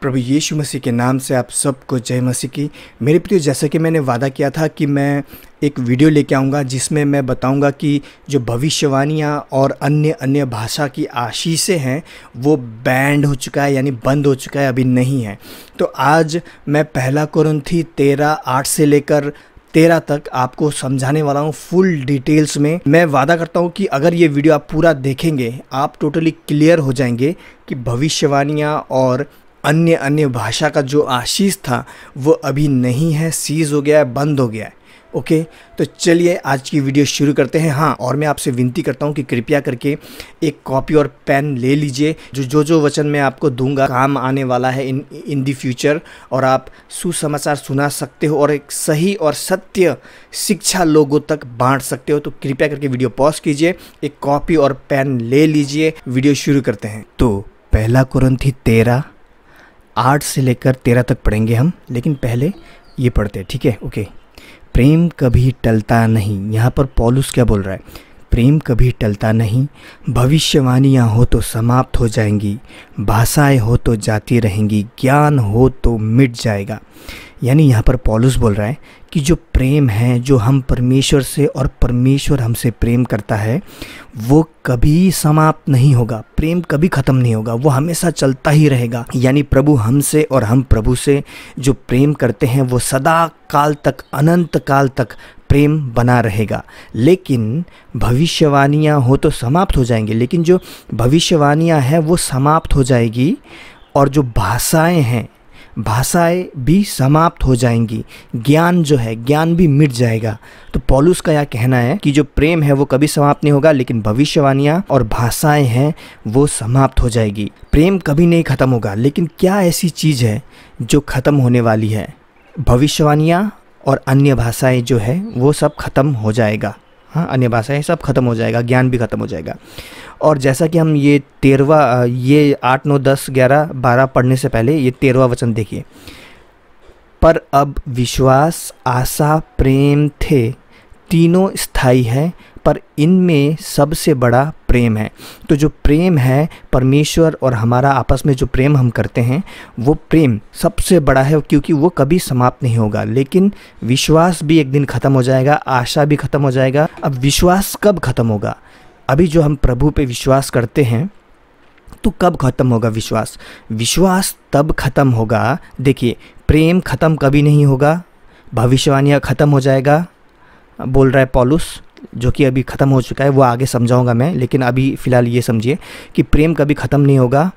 प्रभु यीशु मसीह के नाम से आप सबको जय मसीह की मेरे प्रिय जैसा कि मैंने वादा किया था कि मैं एक वीडियो लेके आऊँगा जिसमें मैं बताऊँगा कि जो भविष्यवाणियाँ और अन्य अन्य भाषा की आशीषें हैं वो बैंड हो चुका है यानी बंद हो चुका है अभी नहीं है तो आज मैं पहला थी तेरह आठ से लेकर तेरह तक आपको समझाने वाला हूँ फुल डिटेल्स में मैं वादा करता हूँ कि अगर ये वीडियो आप पूरा देखेंगे आप टोटली क्लियर हो जाएंगे कि भविष्यवाणियाँ और अन्य अन्य भाषा का जो आशीष था वो अभी नहीं है सीज़ हो गया है बंद हो गया है ओके तो चलिए आज की वीडियो शुरू करते हैं हाँ और मैं आपसे विनती करता हूँ कि कृपया करके एक कॉपी और पेन ले लीजिए जो जो जो वचन मैं आपको दूंगा काम आने वाला है इन इन दी फ्यूचर और आप सुसमाचार सुना सकते हो और एक सही और सत्य शिक्षा लोगों तक बांट सकते हो तो कृपया करके वीडियो पॉज कीजिए एक कॉपी और पेन ले लीजिए वीडियो शुरू करते हैं तो पहला कुरंथी तेरह आठ से लेकर तेरह तक पढ़ेंगे हम लेकिन पहले ये पढ़ते ठीक है ओके प्रेम कभी टलता नहीं यहाँ पर पॉलुस क्या बोल रहा है प्रेम कभी टलता नहीं भविष्यवाणियाँ हो तो समाप्त हो जाएंगी भाषाएं हो तो जाती रहेंगी ज्ञान हो तो मिट जाएगा यानी यहाँ पर पॉलुस बोल रहा है कि जो प्रेम है जो हम परमेश्वर से और परमेश्वर हमसे प्रेम करता है वो कभी समाप्त नहीं होगा प्रेम कभी ख़त्म नहीं होगा वो हमेशा चलता ही रहेगा यानी प्रभु हमसे और हम प्रभु से जो प्रेम करते हैं वो सदा काल तक अनंत काल तक प्रेम बना रहेगा लेकिन भविष्यवाणियाँ हो तो समाप्त हो जाएंगी लेकिन जो भविष्यवाणियाँ हैं वो समाप्त हो जाएगी और जो भाषाएं हैं भाषाएं भी समाप्त हो जाएंगी ज्ञान जो है ज्ञान भी मिट जाएगा तो पॉलुस का यह कहना है कि जो प्रेम है वो कभी समाप्त नहीं होगा लेकिन भविष्यवाणियाँ और भाषाएं हैं वो समाप्त हो जाएगी प्रेम कभी नहीं ख़त्म होगा लेकिन क्या ऐसी चीज़ है जो ख़त्म होने वाली है भविष्यवाणियाँ और अन्य भाषाएँ जो है वो सब ख़त्म हो जाएगा हाँ अन्य भाषाएँ सब खत्म हो जाएगा ज्ञान भी खत्म हो जाएगा और जैसा कि हम ये तेरवा ये आठ नौ दस ग्यारह बारह पढ़ने से पहले ये तेरवा वचन देखिए पर अब विश्वास आशा प्रेम थे तीनों स्थाई है पर इनमें सबसे बड़ा प्रेम है तो जो प्रेम है परमेश्वर और हमारा आपस में जो प्रेम हम करते हैं वो प्रेम सबसे बड़ा है क्योंकि वो कभी समाप्त नहीं होगा लेकिन विश्वास भी एक दिन ख़त्म हो जाएगा आशा भी ख़त्म हो जाएगा अब विश्वास कब ख़त्म होगा अभी जो हम प्रभु पे विश्वास करते हैं तो कब ख़त्म होगा विश्वास विश्वास तब ख़त्म होगा देखिए प्रेम ख़त्म कभी नहीं होगा भविष्यवाणियाँ ख़त्म हो जाएगा बोल रहा है पॉलुस जो कि अभी ख़त्म हो चुका है वो आगे समझाऊंगा मैं लेकिन अभी फ़िलहाल ये समझिए कि प्रेम कभी ख़त्म नहीं होगा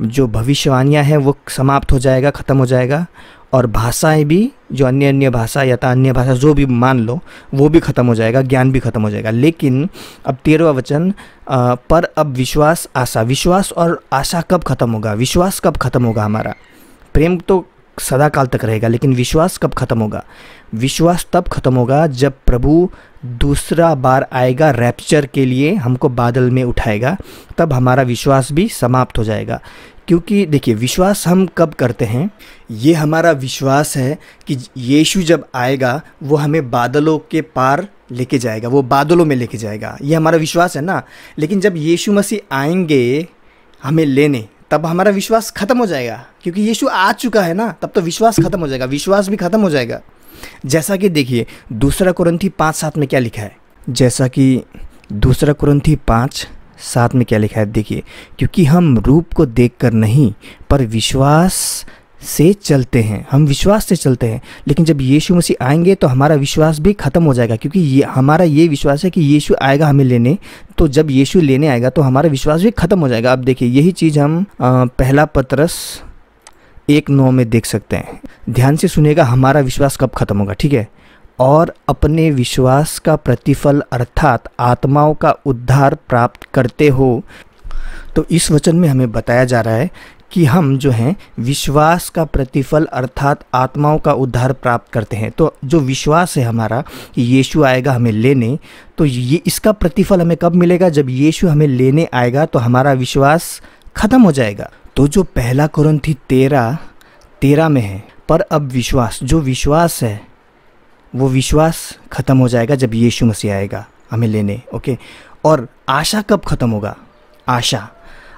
जो भविष्यवाणियाँ हैं वो समाप्त हो जाएगा ख़त्म हो जाएगा और भाषाएं भी जो अन्य अन्य भाषा या तो अन्य भाषा जो भी मान लो वो भी ख़त्म हो जाएगा ज्ञान भी ख़त्म हो जाएगा लेकिन अब तेरहवा वचन पर अब विश्वास आशा विश्वास और आशा कब ख़त्म होगा विश्वास कब ख़त्म होगा हमारा प्रेम तो सदा काल तक रहेगा लेकिन विश्वास कब खत्म होगा विश्वास तब खत्म होगा जब प्रभु दूसरा बार आएगा रैप्चर के लिए हमको बादल में उठाएगा तब हमारा विश्वास भी समाप्त हो जाएगा क्योंकि देखिए विश्वास हम कब करते हैं ये हमारा विश्वास है कि यीशु जब आएगा वो हमें बादलों के पार लेके जाएगा वो बादलों में लेके जाएगा ये हमारा विश्वास है ना लेकिन जब यीशु मसीह आएंगे हमें लेने तब हमारा विश्वास खत्म हो जाएगा क्योंकि यीशु आ चुका है ना तब तो विश्वास खत्म हो जाएगा विश्वास भी खत्म हो जाएगा जैसा कि देखिए दूसरा कुरंथी पाँच सात में क्या लिखा है जैसा कि दूसरा कुरंथी पाँच सात में क्या लिखा है देखिए क्योंकि हम रूप को देख नहीं पर विश्वास से चलते हैं हम विश्वास से चलते हैं लेकिन जब यीशु मसीह आएंगे तो हमारा विश्वास भी खत्म हो जाएगा क्योंकि ये हमारा ये विश्वास है कि यीशु आएगा हमें लेने तो जब यीशु लेने आएगा तो हमारा विश्वास भी खत्म हो जाएगा अब देखिए यही चीज़ हम पहला पत्रस एक नौ में देख सकते हैं ध्यान से सुनेगा हमारा विश्वास कब खत्म होगा ठीक है और अपने विश्वास का प्रतिफल अर्थात आत्माओं का उद्धार प्राप्त करते हो तो इस वचन में हमें बताया जा रहा है कि हम जो हैं विश्वास का प्रतिफल अर्थात आत्माओं का उद्धार प्राप्त करते हैं तो जो विश्वास है हमारा कि यीशु आएगा हमें लेने तो ये इसका प्रतिफल हमें कब मिलेगा जब यीशु हमें लेने आएगा तो हमारा विश्वास ख़त्म हो जाएगा तो जो पहला कुरन थी तेरा तेरह में है पर अब विश्वास जो विश्वास है वो विश्वास ख़त्म हो जाएगा जब यीशु मसीह आएगा हमें लेने ओके और आशा कब ख़त्म होगा आशा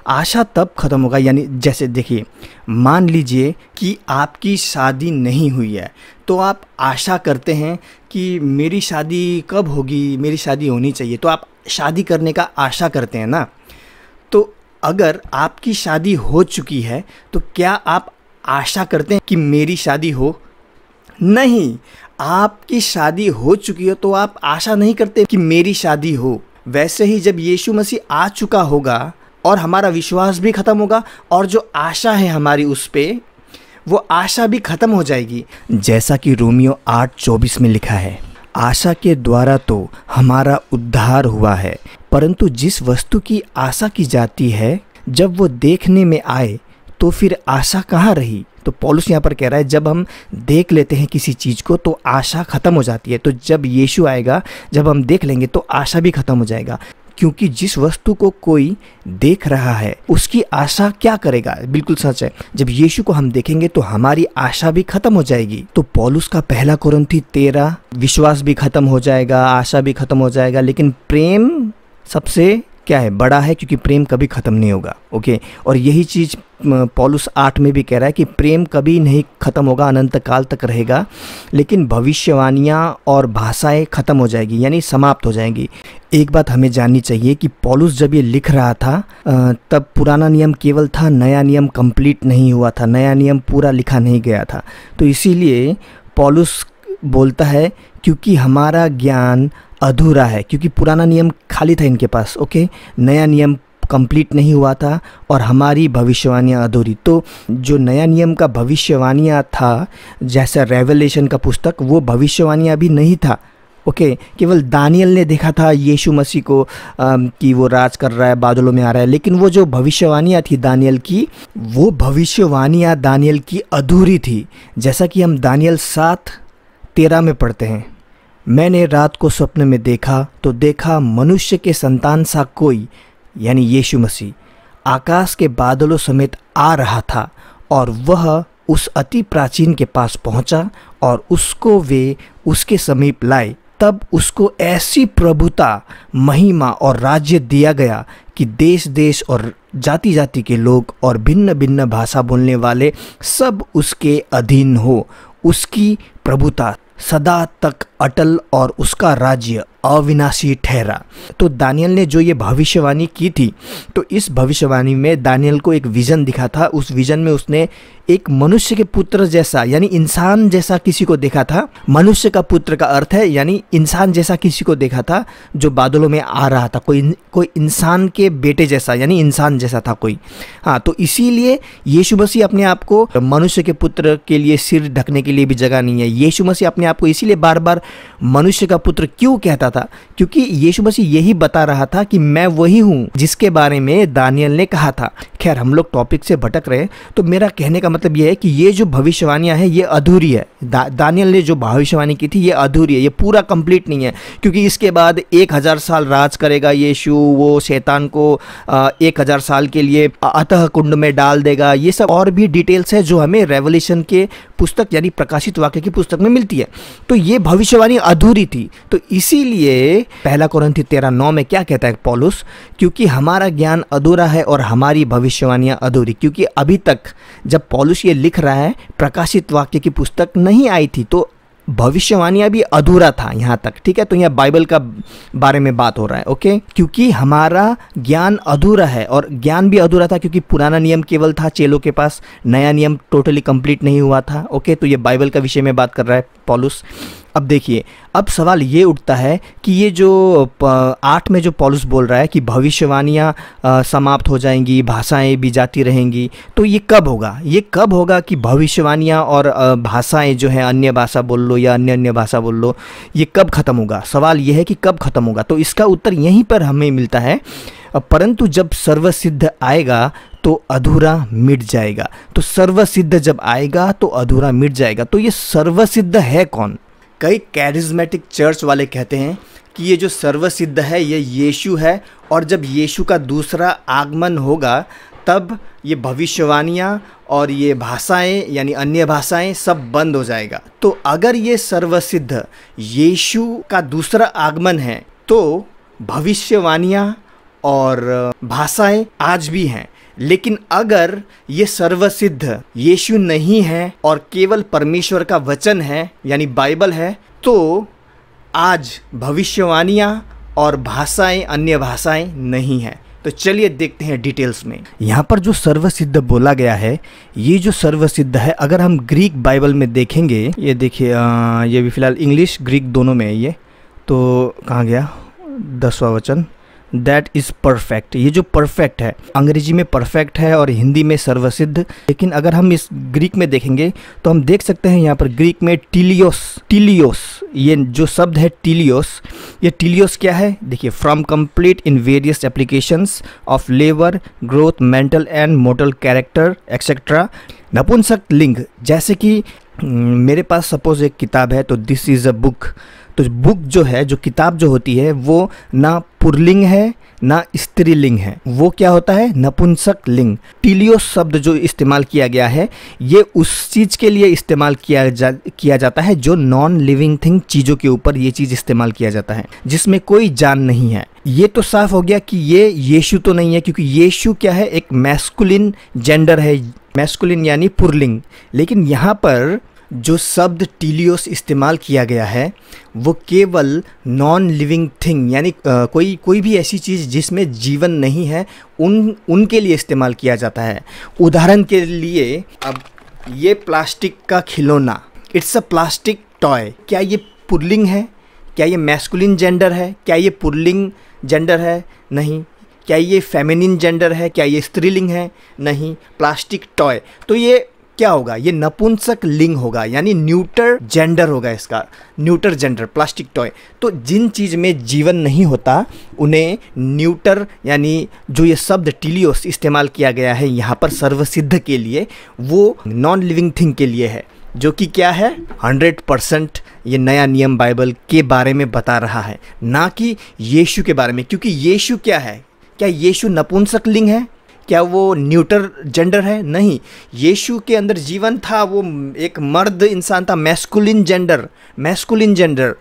आशा तब ख़त्म होगा यानी जैसे देखिए मान लीजिए कि आपकी शादी नहीं हुई है तो आप आशा करते हैं कि मेरी शादी कब होगी मेरी शादी होनी चाहिए तो आप शादी करने का आशा करते हैं ना तो अगर आपकी शादी हो चुकी है तो क्या आप आशा करते हैं कि मेरी शादी हो नहीं आपकी शादी हो चुकी हो तो आप आशा नहीं करते कि मेरी शादी हो वैसे ही जब यीशु मसीह आ चुका होगा और हमारा विश्वास भी ख़त्म होगा और जो आशा है हमारी उस पर वो आशा भी ख़त्म हो जाएगी जैसा कि रोमियो आठ चौबीस में लिखा है आशा के द्वारा तो हमारा उद्धार हुआ है परंतु जिस वस्तु की आशा की जाती है जब वो देखने में आए तो फिर आशा कहाँ रही तो पॉलुस यहाँ पर कह रहा है जब हम देख लेते हैं किसी चीज़ को तो आशा ख़त्म हो जाती है तो जब यीशु आएगा जब हम देख लेंगे तो आशा भी ख़त्म हो जाएगा क्योंकि जिस वस्तु को कोई देख रहा है उसकी आशा क्या करेगा बिल्कुल सच है जब यीशु को हम देखेंगे तो हमारी आशा भी खत्म हो जाएगी तो पॉलुस का पहला थी तेरा विश्वास भी खत्म हो जाएगा आशा भी खत्म हो जाएगा लेकिन प्रेम सबसे क्या है बड़ा है क्योंकि प्रेम कभी ख़त्म नहीं होगा ओके और यही चीज़ पॉलुस आठ में भी कह रहा है कि प्रेम कभी नहीं ख़त्म होगा अनंत काल तक रहेगा लेकिन भविष्यवाणियाँ और भाषाएं ख़त्म हो जाएगी यानी समाप्त हो जाएंगी एक बात हमें जाननी चाहिए कि पॉलुस जब ये लिख रहा था तब पुराना नियम केवल था नया नियम कंप्लीट नहीं हुआ था नया नियम पूरा लिखा नहीं गया था तो इसीलिए पॉलुस बोलता है क्योंकि हमारा ज्ञान अधूरा है क्योंकि पुराना नियम खाली था इनके पास ओके नया नियम कंप्लीट नहीं हुआ था और हमारी भविष्यवाणियाँ अधूरी तो जो नया नियम का भविष्यवाणियाँ था जैसा रेवलेशन का पुस्तक वो भविष्यवाणियाँ भी नहीं था ओके okay, केवल दानियल ने देखा था यीशु मसीह को आ, कि वो राज कर रहा है बादलों में आ रहा है लेकिन वो जो भविष्यवाणियाँ थी दानियल की वो भविष्यवाणियाँ दानियल की अधूरी थी जैसा कि हम दानियल सात तेरह में पढ़ते हैं मैंने रात को स्वप्न में देखा तो देखा मनुष्य के संतान सा कोई यानी यीशु मसीह आकाश के बादलों समेत आ रहा था और वह उस अति प्राचीन के पास पहुंचा और उसको वे उसके समीप लाए तब उसको ऐसी प्रभुता महिमा और राज्य दिया गया कि देश देश और जाति जाति के लोग और भिन्न भिन्न भाषा बोलने वाले सब उसके अधीन हो उसकी प्रभुता सदा तक अटल और उसका राज्य अविनाशी ठहरा तो दानियल ने जो ये भविष्यवाणी की थी तो इस भविष्यवाणी में दानियल को एक विज़न दिखा था उस विज़न में उसने एक मनुष्य के पुत्र जैसा यानी इंसान जैसा किसी को देखा था मनुष्य का पुत्र का अर्थ है यानी इंसान जैसा किसी को देखा था जो बादलों में आ रहा था कोई कोई इंसान के बेटे जैसा यानी इंसान जैसा था कोई हाँ तो इसीलिए यीशु मसीह अपने आप को मनुष्य के पुत्र के लिए सिर ढकने के लिए भी जगह नहीं है यीशु मसीह अपने आप को इसीलिए बार बार मनुष्य का पुत्र क्यों कहता था क्योंकि यीशु मसीह यही बता रहा था कि मैं वही हूँ जिसके बारे में दानियल ने कहा था खैर हम लोग टॉपिक से भटक रहे तो मेरा कहने का मतलब यह है कि ये जो भविष्यवाणियाँ हैं ये अधूरी है दा, दानियल ने जो भविष्यवाणी की थी ये अधूरी है ये पूरा कंप्लीट नहीं है क्योंकि इसके बाद एक हज़ार साल राज करेगा ये शु वो शैतान को आ, एक हज़ार साल के लिए अतः कुंड में डाल देगा ये सब और भी डिटेल्स है जो हमें रेवोल्यूशन के पुस्तक यानी प्रकाशित वाक्य की पुस्तक में मिलती है तो ये भविष्यवाणी अधूरी थी तो इसीलिए पहला कुरंथी तेरह नौ में क्या कहता है पॉलुस क्योंकि हमारा ज्ञान अधूरा है और हमारी भविष्यवाणियाँ अधूरी क्योंकि अभी तक जब पॉलुस ये लिख रहा है प्रकाशित वाक्य की पुस्तक नहीं आई थी तो भविष्यवाणी अभी अधूरा था यहाँ तक ठीक है तो यहाँ बाइबल का बारे में बात हो रहा है ओके क्योंकि हमारा ज्ञान अधूरा है और ज्ञान भी अधूरा था क्योंकि पुराना नियम केवल था चेलों के पास नया नियम टोटली कंप्लीट नहीं हुआ था ओके तो ये बाइबल का विषय में बात कर रहा है पॉलुस अब देखिए अब सवाल ये उठता है कि ये जो आठ में जो पॉलिस बोल रहा है कि भविष्यवाणियाँ समाप्त हो जाएंगी भाषाएं भी जाती रहेंगी तो ये कब होगा ये कब होगा कि भविष्यवाणियाँ और भाषाएं जो हैं अन्य भाषा बोल लो या अन्य अन्य भाषा बोल लो ये कब ख़त्म होगा सवाल ये है कि कब ख़त्म होगा तो इसका उत्तर यहीं पर हमें मिलता है परंतु जब सर्वसिद्ध आएगा तो अधूरा मिट जाएगा तो सर्वसिद्ध जब आएगा तो अधूरा मिट जाएगा तो ये सर्वसिद्ध है कौन कई कैरिज्मेटिक चर्च वाले कहते हैं कि ये जो सर्वसिद्ध है ये यीशु है और जब यीशु का दूसरा आगमन होगा तब ये भविष्यवाणियाँ और ये भाषाएं यानी अन्य भाषाएं सब बंद हो जाएगा तो अगर ये सर्वसिद्ध यीशु का दूसरा आगमन है तो भविष्यवाणियाँ और भाषाएं आज भी हैं लेकिन अगर ये सर्वसिद्ध यीशु नहीं है और केवल परमेश्वर का वचन है यानी बाइबल है तो आज भविष्यवाणियाँ और भाषाएं अन्य भाषाएं नहीं हैं तो चलिए देखते हैं डिटेल्स में यहाँ पर जो सर्वसिद्ध बोला गया है ये जो सर्वसिद्ध है अगर हम ग्रीक बाइबल में देखेंगे ये देखिए ये भी फिलहाल इंग्लिश ग्रीक दोनों में है ये तो कहाँ गया दसवा वचन दैट इज़ परफेक्ट ये जो परफेक्ट है अंग्रेजी में परफेक्ट है और हिंदी में सर्वसिद्ध लेकिन अगर हम इस ग्रीक में देखेंगे तो हम देख सकते हैं यहाँ पर ग्रीक में टीलियोस टीलियोस ये जो शब्द है टीलियोस ये टीलियोस क्या है देखिए from complete in various applications of labour growth mental and mortal character etcetera नपुंसक लिंग जैसे कि हम्म, मेरे पास सपोज एक किताब है तो दिस इज़ अ बुक तो बुक जो है जो किताब जो होती है वो ना पुरलिंग है ना स्त्रीलिंग है वो क्या होता है नपुंसक लिंग टीलियो शब्द जो इस्तेमाल किया गया है ये उस चीज़ के लिए इस्तेमाल किया जा किया जाता है जो नॉन लिविंग थिंग चीज़ों के ऊपर ये चीज़ इस्तेमाल किया जाता है जिसमें कोई जान नहीं है ये तो साफ हो गया कि ये येशु तो नहीं है क्योंकि येशु क्या है एक मैस्कुलिन जेंडर है मैस्कुलिन यानी पुरलिंग लेकिन यहाँ पर जो शब्द टीलियोस इस्तेमाल किया गया है वो केवल नॉन लिविंग थिंग यानी कोई कोई भी ऐसी चीज़ जिसमें जीवन नहीं है उन उनके लिए इस्तेमाल किया जाता है उदाहरण के लिए अब ये प्लास्टिक का खिलौना इट्स अ प्लास्टिक टॉय क्या ये पुरलिंग है क्या ये मैस्कुलिन जेंडर है क्या ये पुरलिंग जेंडर है नहीं क्या ये फेमिनिन जेंडर है क्या ये स्त्रीलिंग है नहीं प्लास्टिक टॉय तो ये क्या होगा ये नपुंसक लिंग होगा यानी न्यूटर जेंडर होगा इसका न्यूटर जेंडर प्लास्टिक टॉय तो जिन चीज़ में जीवन नहीं होता उन्हें न्यूटर यानी जो ये शब्द टीलियोस इस्तेमाल किया गया है यहाँ पर सर्वसिद्ध के लिए वो नॉन लिविंग थिंग के लिए है जो कि क्या है 100 परसेंट ये नया नियम बाइबल के बारे में बता रहा है ना कि यीशु के बारे में क्योंकि यीशु क्या है क्या यीशु नपुंसक लिंग है क्या वो न्यूटर जेंडर है नहीं यीशु के अंदर जीवन था वो एक मर्द इंसान था मैस्कुलिन जेंडर मैस्कुलिन जेंडर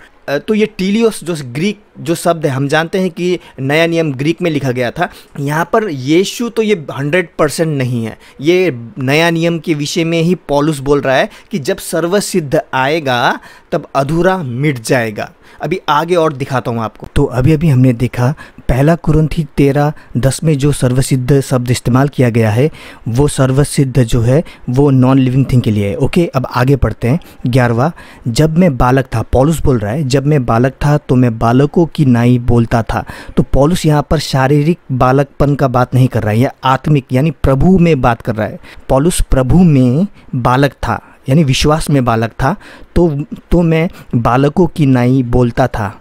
तो ये टीलियोस जो ग्रीक जो शब्द है हम जानते हैं कि नया नियम ग्रीक में लिखा गया था यहाँ पर यीशु तो ये हंड्रेड परसेंट नहीं है ये नया नियम के विषय में ही पॉलुस बोल रहा है कि जब सर्वसिद्ध आएगा तब अधूरा मिट जाएगा अभी आगे और दिखाता हूँ आपको तो अभी अभी हमने देखा पहला कुरंथी तेरह दस में जो सर्वसिद्ध शब्द इस्तेमाल किया गया है वो सर्वसिद्ध जो है वो नॉन लिविंग थिंग के लिए है ओके अब आगे पढ़ते हैं ग्यारहवा जब मैं बालक था पॉलुस बोल रहा है जब मैं बालक था तो मैं बालकों की नाई बोलता था तो पॉलुस यहाँ पर शारीरिक बालकपन का बात नहीं कर रहा है या आत्मिक यानी प्रभु में बात कर रहा है पॉलुस प्रभु में बालक था यानी विश्वास में बालक था तो तो मैं बालकों की नाई बोलता था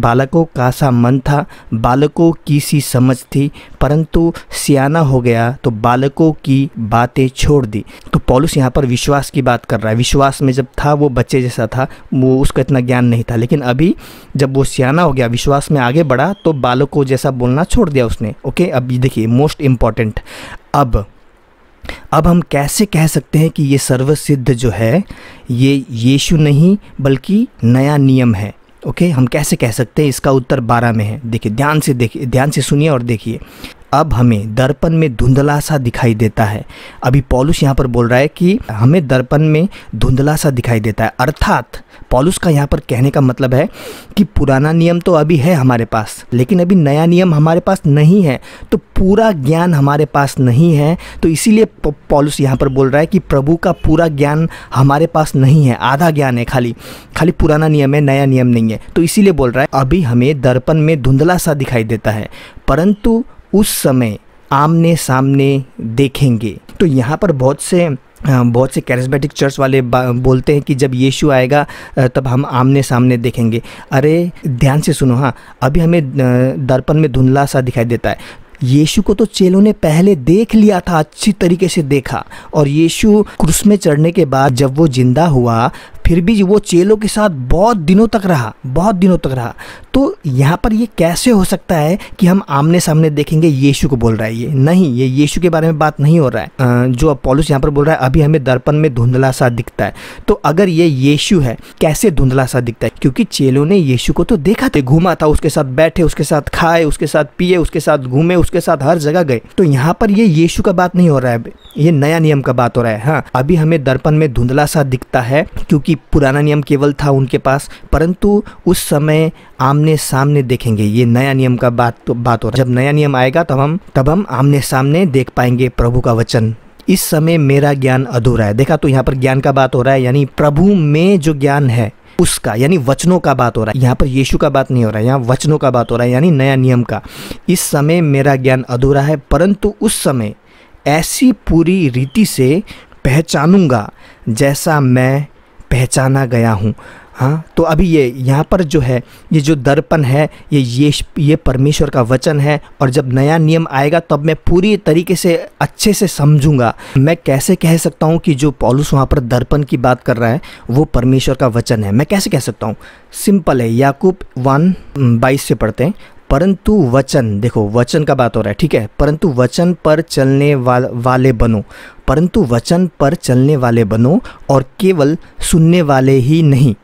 बालकों का सा मन था बालकों की सी समझ थी परंतु सियाना हो गया तो बालकों की बातें छोड़ दी तो पॉलुस यहाँ पर विश्वास की बात कर रहा है विश्वास में जब था वो बच्चे जैसा था वो उसको इतना ज्ञान नहीं था लेकिन अभी जब वो सियाना हो गया विश्वास में आगे बढ़ा तो बालकों जैसा बोलना छोड़ दिया उसने ओके अब देखिए मोस्ट इम्पॉर्टेंट अब अब हम कैसे कह सकते हैं कि ये सर्वसिद्ध जो है ये यीशु नहीं बल्कि नया नियम है ओके हम कैसे कह सकते हैं इसका उत्तर बारह में है देखिए ध्यान से देखिए ध्यान से सुनिए और देखिए अब हमें दर्पण में धुंधला सा दिखाई देता है अभी पॉलुस यहाँ पर बोल रहा है कि हमें दर्पण में धुंधला सा दिखाई देता है अर्थात पॉलुस का यहाँ पर कहने का मतलब है कि पुराना नियम तो अभी है हमारे पास लेकिन अभी नया नियम हमारे पास नहीं है तो पूरा ज्ञान हमारे पास नहीं है तो इसीलिए पॉलुस यहाँ पर बोल रहा है कि प्रभु का पूरा ज्ञान हमारे पास नहीं है आधा ज्ञान है खाली खाली पुराना नियम है नया नियम नहीं है तो इसीलिए बोल रहा है अभी हमें दर्पण में धुंधला सा दिखाई देता है परंतु उस समय आमने सामने देखेंगे तो यहाँ पर बहुत से बहुत से कैरिस्मेटिक चर्च वाले बोलते हैं कि जब यीशु आएगा तब हम आमने सामने देखेंगे अरे ध्यान से सुनो हाँ अभी हमें दर्पण में धुंधला सा दिखाई देता है यीशु को तो चेलों ने पहले देख लिया था अच्छी तरीके से देखा और यीशु क्रूस में चढ़ने के बाद जब वो जिंदा हुआ फिर भी वो चेलों के साथ बहुत दिनों तक रहा बहुत दिनों तक रहा तो यहाँ पर ये कैसे हो सकता है कि हम आमने सामने देखेंगे यीशु को बोल रहा है ये नहीं ये यीशु के बारे में बात नहीं हो रहा है जो पॉलिस यहाँ पर बोल रहा है अभी हमें दर्पण में धुंधला सा दिखता है तो अगर ये यीशु है कैसे धुंधला सा दिखता है क्योंकि चेलों ने यीशु को तो देखा था घूमा था उसके साथ बैठे उसके साथ खाए उसके साथ पिए उसके साथ घूमे उसके साथ हर जगह गए तो यहाँ पर ये यीशु का बात नहीं हो रहा है ये नया नियम का बात हो रहा है हाँ अभी हमें दर्पण में धुंधला सा दिखता है क्योंकि पुराना नियम केवल था उनके पास परंतु उस समय आमने सामने देखेंगे ये नया नियम का बात तो बात हो जब नया नियम आएगा तब हम तब हम आमने सामने देख पाएंगे प्रभु का वचन इस समय मेरा ज्ञान अधूरा है देखा तो यहाँ पर ज्ञान का बात हो रहा है यानी प्रभु में जो ज्ञान है उसका यानी वचनों का बात हो रहा है यहाँ पर यीशु का बात नहीं हो रहा है यहाँ वचनों का बात हो रहा है यानी नया नियम का इस समय मेरा ज्ञान अधूरा है परंतु उस समय ऐसी पूरी रीति से पहचानूंगा जैसा मैं पहचाना गया हूँ हाँ तो अभी ये यहाँ पर जो है ये जो दर्पण है ये ये ये परमेश्वर का वचन है और जब नया नियम आएगा तब मैं पूरी तरीके से अच्छे से समझूंगा मैं कैसे कह सकता हूँ कि जो पॉलुस वहाँ पर दर्पण की बात कर रहा है वो परमेश्वर का वचन है मैं कैसे कह सकता हूँ सिंपल है याकूब वन बाईस से पढ़ते हैं परंतु वचन देखो वचन का बात हो रहा है ठीक है परंतु वचन पर चलने वाल, वाले बनो परंतु वचन पर चलने वाले बनो और केवल सुनने वाले ही नहीं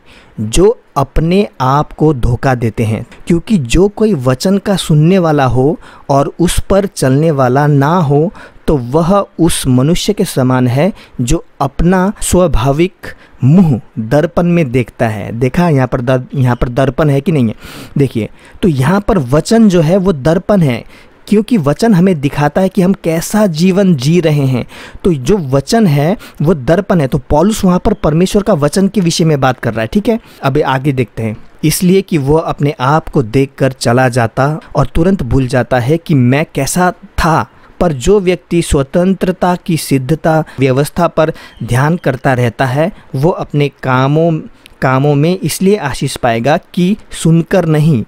जो अपने आप को धोखा देते हैं क्योंकि जो कोई वचन का सुनने वाला हो और उस पर चलने वाला ना हो तो वह उस मनुष्य के समान है जो अपना स्वाभाविक मुंह दर्पण में देखता है देखा यहाँ पर दर यहाँ पर दर्पण है कि नहीं है देखिए तो यहाँ पर वचन जो है वो दर्पण है क्योंकि वचन हमें दिखाता है कि हम कैसा जीवन जी रहे हैं तो जो वचन है वो दर्पण है तो पॉलुस वहाँ पर परमेश्वर का वचन के विषय में बात कर रहा है ठीक है अब आगे देखते हैं इसलिए कि वह अपने आप को देखकर चला जाता और तुरंत भूल जाता है कि मैं कैसा था पर जो व्यक्ति स्वतंत्रता की सिद्धता व्यवस्था पर ध्यान करता रहता है वो अपने कामों कामों में इसलिए आशीष पाएगा कि सुनकर नहीं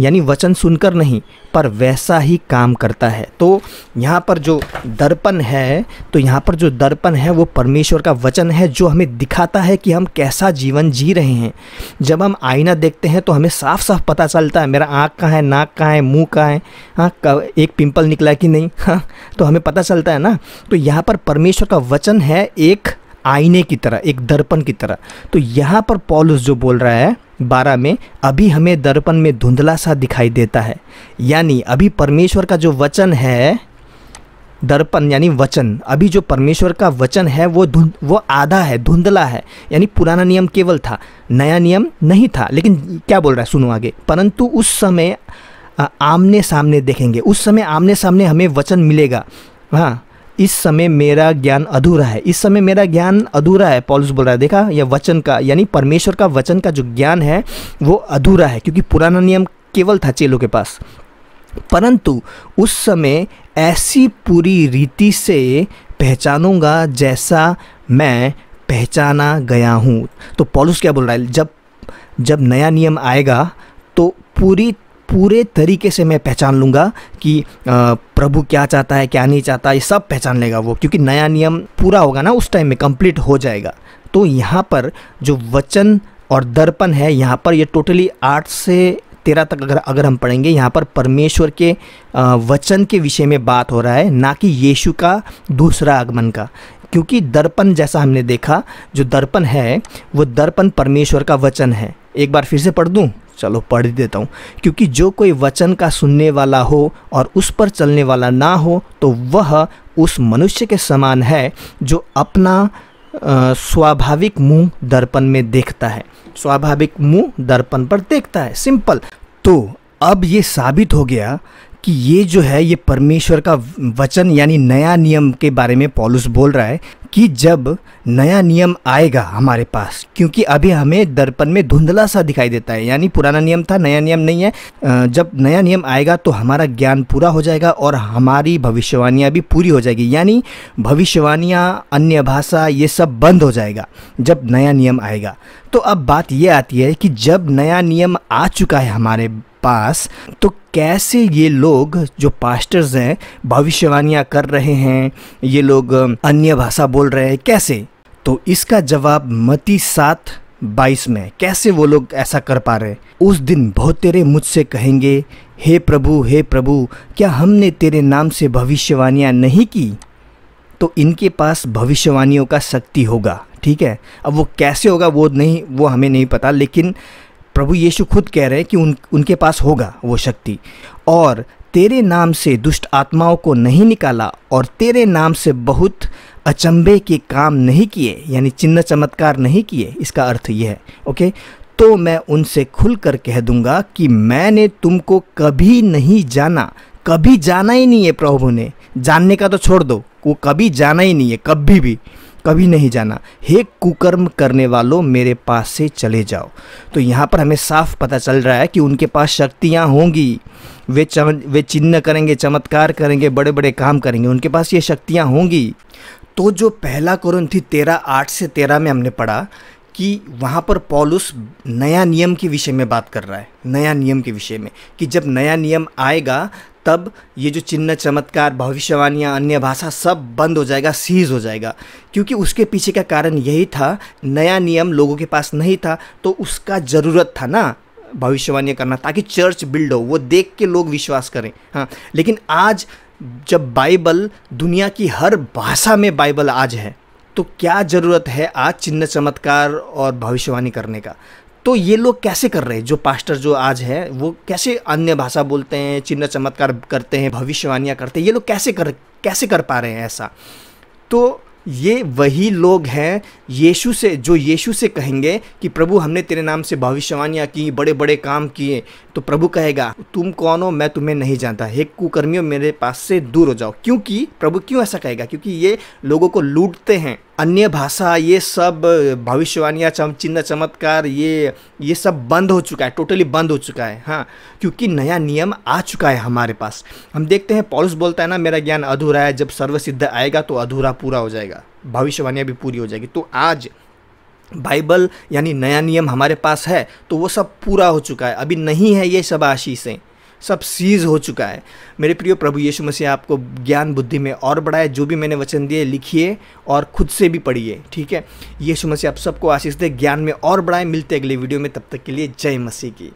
यानी वचन सुनकर नहीं पर वैसा ही काम करता है तो यहाँ पर जो दर्पण है तो यहाँ पर जो दर्पण है वो परमेश्वर का वचन है जो हमें दिखाता है कि हम कैसा जीवन जी रहे हैं जब हम आईना देखते हैं तो हमें साफ साफ पता चलता है मेरा आँख कहाँ है नाक कहाँ है मुँह कहाँ है हाँ एक पिंपल निकला कि नहीं हाँ तो हमें पता चलता है ना तो यहाँ पर परमेश्वर का वचन है एक आईने की तरह एक दर्पण की तरह तो यहाँ पर पॉलुस जो बोल रहा है बारह में अभी हमें दर्पण में धुंधला सा दिखाई देता है यानी अभी परमेश्वर का जो वचन है दर्पण यानी वचन अभी जो परमेश्वर का वचन है वो धुंध वो आधा है धुंधला है यानी पुराना नियम केवल था नया नियम नहीं था लेकिन क्या बोल रहा है सुनो आगे परंतु उस समय आमने सामने देखेंगे उस समय आमने सामने हमें वचन मिलेगा हाँ इस समय मेरा ज्ञान अधूरा है इस समय मेरा ज्ञान अधूरा है पॉलिस बोल रहा है देखा यह वचन का यानी परमेश्वर का वचन का जो ज्ञान है वो अधूरा है क्योंकि पुराना नियम केवल था चेलों के पास परंतु उस समय ऐसी पूरी रीति से पहचानूंगा जैसा मैं पहचाना गया हूँ तो पॉलुस क्या बोल रहा है जब जब नया नियम आएगा तो पूरी पूरे तरीके से मैं पहचान लूँगा कि प्रभु क्या चाहता है क्या नहीं चाहता ये सब पहचान लेगा वो क्योंकि नया नियम पूरा होगा ना उस टाइम में कंप्लीट हो जाएगा तो यहाँ पर जो वचन और दर्पण है यहाँ पर ये टोटली आठ से तेरह तक अगर अगर हम पढ़ेंगे यहाँ पर परमेश्वर के वचन के विषय में बात हो रहा है ना कि यीशु का दूसरा आगमन का क्योंकि दर्पण जैसा हमने देखा जो दर्पण है वो दर्पण परमेश्वर का वचन है एक बार फिर से पढ़ दूँ चलो पढ़ देता हूँ क्योंकि जो कोई वचन का सुनने वाला हो और उस पर चलने वाला ना हो तो वह उस मनुष्य के समान है जो अपना स्वाभाविक मुंह दर्पण में देखता है स्वाभाविक मुंह दर्पण पर देखता है सिंपल तो अब ये साबित हो गया कि ये जो है ये परमेश्वर का वचन यानी नया नियम के बारे में पॉलुस बोल रहा है कि जब नया नियम आएगा हमारे पास क्योंकि अभी हमें दर्पण में धुंधला सा दिखाई देता है यानी पुराना नियम था नया नियम नहीं है जब नया नियम आएगा तो हमारा ज्ञान पूरा हो जाएगा और हमारी भविष्यवाणियाँ भी पूरी हो जाएगी यानी भविष्यवाणियाँ अन्य भाषा ये सब बंद हो जाएगा जब नया नियम आएगा तो अब बात यह आती है कि जब नया नियम आ चुका है हमारे पास तो कैसे ये लोग जो पास्टर्स हैं भविष्यवाणियाँ कर रहे हैं ये लोग अन्य भाषा बोल रहे हैं कैसे तो इसका जवाब मती सात बाईस में कैसे वो लोग ऐसा कर पा रहे उस दिन बहुत तेरे मुझसे कहेंगे हे प्रभु हे प्रभु क्या हमने तेरे नाम से भविष्यवाणियाँ नहीं की तो इनके पास भविष्यवाणियों का शक्ति होगा ठीक है अब वो कैसे होगा वो नहीं वो हमें नहीं पता लेकिन प्रभु यीशु खुद कह रहे हैं कि उन उनके पास होगा वो शक्ति और तेरे नाम से दुष्ट आत्माओं को नहीं निकाला और तेरे नाम से बहुत अचंभे के काम नहीं किए यानी चिन्ह चमत्कार नहीं किए इसका अर्थ यह है ओके तो मैं उनसे खुल कर कह दूंगा कि मैंने तुमको कभी नहीं जाना कभी जाना ही नहीं है प्रभु ने जानने का तो छोड़ दो को कभी जाना ही नहीं है कभी भी कभी नहीं जाना हे कुकर्म करने वालों मेरे पास से चले जाओ तो यहाँ पर हमें साफ पता चल रहा है कि उनके पास शक्तियाँ होंगी वे चम वे चिन्ह करेंगे चमत्कार करेंगे बड़े बड़े काम करेंगे उनके पास ये शक्तियाँ होंगी तो जो पहला थी तेरह आठ से तेरह में हमने पढ़ा कि वहाँ पर पॉलुस नया नियम के विषय में बात कर रहा है नया नियम के विषय में कि जब नया नियम आएगा तब ये जो चिन्ह चमत्कार भविष्यवाणियाँ अन्य भाषा सब बंद हो जाएगा सीज हो जाएगा क्योंकि उसके पीछे का कारण यही था नया नियम लोगों के पास नहीं था तो उसका ज़रूरत था ना भविष्यवाणी करना ताकि चर्च बिल्ड हो वो देख के लोग विश्वास करें हाँ लेकिन आज जब बाइबल दुनिया की हर भाषा में बाइबल आज है तो क्या ज़रूरत है आज चिन्ह चमत्कार और भविष्यवाणी करने का तो ये लोग कैसे कर रहे हैं जो पास्टर जो आज है वो कैसे अन्य भाषा बोलते हैं चिन्ह चमत्कार करते हैं भविष्यवाणियाँ करते हैं ये लोग कैसे कर कैसे कर पा रहे हैं ऐसा तो ये वही लोग हैं यीशु से जो यीशु से कहेंगे कि प्रभु हमने तेरे नाम से भविष्यवाणियाँ की बड़े बड़े काम किए तो प्रभु कहेगा तुम कौन हो मैं तुम्हें नहीं जानता हे कुकर्मियों मेरे पास से दूर हो जाओ क्योंकि प्रभु क्यों ऐसा कहेगा क्योंकि ये लोगों को लूटते हैं अन्य भाषा ये सब भविष्यवाणियाँ चम चिन्ह चमत्कार ये ये सब बंद हो चुका है टोटली बंद हो चुका है हाँ क्योंकि नया नियम आ चुका है हमारे पास हम देखते हैं पॉलिस बोलता है ना मेरा ज्ञान अधूरा है जब सर्वसिद्ध आएगा तो अधूरा पूरा हो जाएगा भविष्यवाणियाँ भी पूरी हो जाएगी तो आज बाइबल यानी नया नियम हमारे पास है तो वो सब पूरा हो चुका है अभी नहीं है ये सब आशीषें सब सीज हो चुका है मेरे प्रिय प्रभु यीशु मसीह आपको ज्ञान बुद्धि में और बढ़ाए जो भी मैंने वचन दिए लिखिए और खुद से भी पढ़िए ठीक है यीशु मसीह आप सबको आशीष दे ज्ञान में और बढ़ाए मिलते अगले वीडियो में तब तक के लिए जय मसीह की